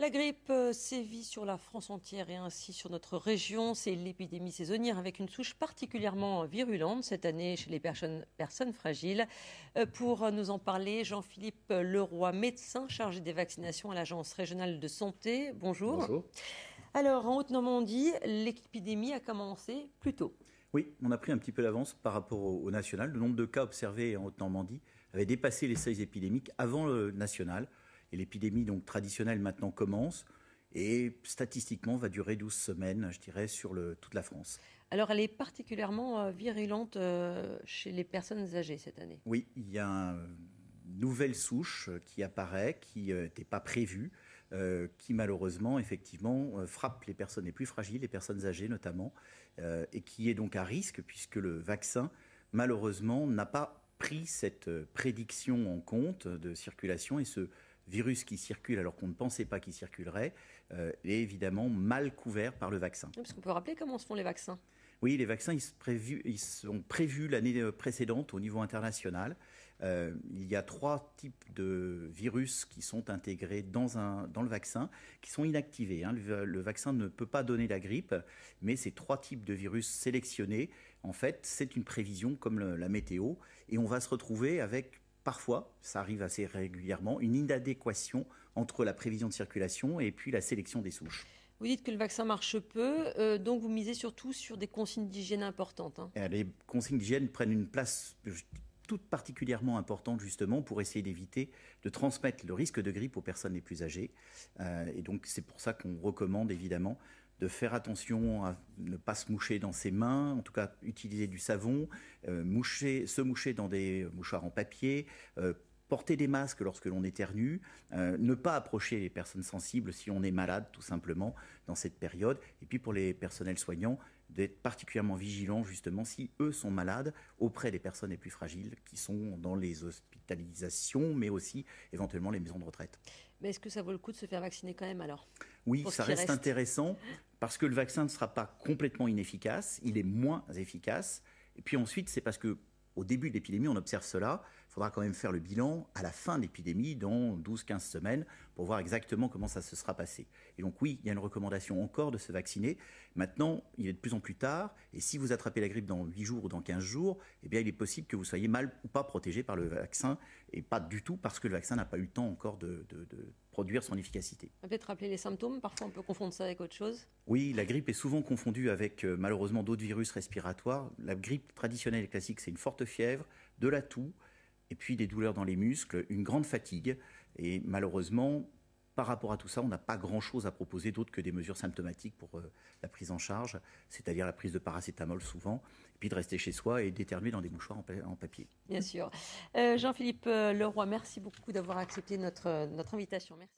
La grippe euh, sévit sur la France entière et ainsi sur notre région. C'est l'épidémie saisonnière avec une souche particulièrement virulente cette année chez les personnes, fragiles. Euh, pour nous en parler, Jean-Philippe Leroy, médecin chargé des vaccinations à l'Agence régionale de santé. Bonjour. Bonjour. Alors, en Haute-Normandie, l'épidémie a commencé plus tôt. Oui, on a pris un petit peu d'avance par rapport au, au national. Le nombre de cas observés en Haute-Normandie avait dépassé les seuils épidémiques avant le national. Et l'épidémie donc traditionnelle maintenant commence et statistiquement va durer 12 semaines, je dirais, sur le, toute la France. Alors elle est particulièrement euh, virulente euh, chez les personnes âgées cette année. Oui, il y a une nouvelle souche euh, qui apparaît, qui n'était pas prévue, qui malheureusement effectivement frappe les personnes les plus fragiles, les personnes âgées notamment, et qui est donc à risque puisque le vaccin malheureusement n'a pas pris cette prédiction en compte de circulation et ce virus qui circule alors qu'on ne pensait pas qu'il circulerait, euh, est évidemment mal couvert par le vaccin. parce qu'on peut rappeler comment se font les vaccins Oui, les vaccins, ils, sont prévus l'année euh, précédente au niveau international. Euh, il y a trois types de virus qui sont intégrés dans, un, dans le vaccin, qui sont inactivés. Hein. Le, vaccin ne peut pas donner la grippe, mais ces trois types de virus sélectionnés, en fait, c'est une prévision comme la météo, et on va se retrouver avec parfois, ça arrive assez régulièrement, une inadéquation entre la prévision de circulation et puis la sélection des souches. Vous dites que le vaccin marche peu, euh, donc vous misez surtout sur des consignes d'hygiène importantes. Hein. Euh, les consignes d'hygiène prennent une place euh, toute particulièrement importante justement pour essayer d'éviter de transmettre le risque de grippe aux personnes les plus âgées. et donc c'est pour ça qu'on recommande évidemment de faire attention à ne pas se moucher dans ses mains, en tout cas utiliser du savon, euh, moucher, se moucher dans des mouchoirs en papier, euh, porter des masques lorsque l'on éternue, euh, ne pas approcher les personnes sensibles si on est malade tout simplement dans cette période, et puis pour les personnels soignants, d'être particulièrement vigilants justement si eux sont malades auprès des personnes les plus fragiles qui sont dans les hospitalisations, mais aussi éventuellement les maisons de retraite. Mais est-ce que ça vaut le coup de se faire vacciner quand même alors Oui, ça reste, intéressant parce que le vaccin ne sera pas complètement inefficace, il est moins efficace. Et puis ensuite, c'est parce que au début de l'épidémie, on observe cela, il faudra quand même faire le bilan à la fin de l'épidémie, dans 12-15 semaines, pour voir exactement comment ça se sera passé. Et donc oui, il y a une recommandation encore de se vacciner. Maintenant, il est de plus en plus tard, et si vous attrapez la grippe dans 8 jours ou dans 15 jours, eh bien il est possible que vous soyez mal ou pas protégé par le vaccin, et pas du tout parce que le vaccin n'a pas eu le temps encore de, de produire son efficacité. Peut-être rappeler les symptômes, parfois on peut confondre ça avec autre chose. Oui, la grippe est souvent confondue avec euh, malheureusement d'autres virus respiratoires. La grippe traditionnelle et classique, c'est une forte fièvre, de la toux, et puis des douleurs dans les muscles, une grande fatigue. Et malheureusement, par rapport à tout ça, on n'a pas grand-chose à proposer d'autre que des mesures symptomatiques pour euh, la prise en charge, c'est-à-dire la prise de paracétamol souvent, et puis de rester chez soi et d'éternuer dans des mouchoirs en, papier. Bien sûr. Euh, Jean-Philippe euh, Leroy, merci beaucoup d'avoir accepté notre, notre invitation. Merci.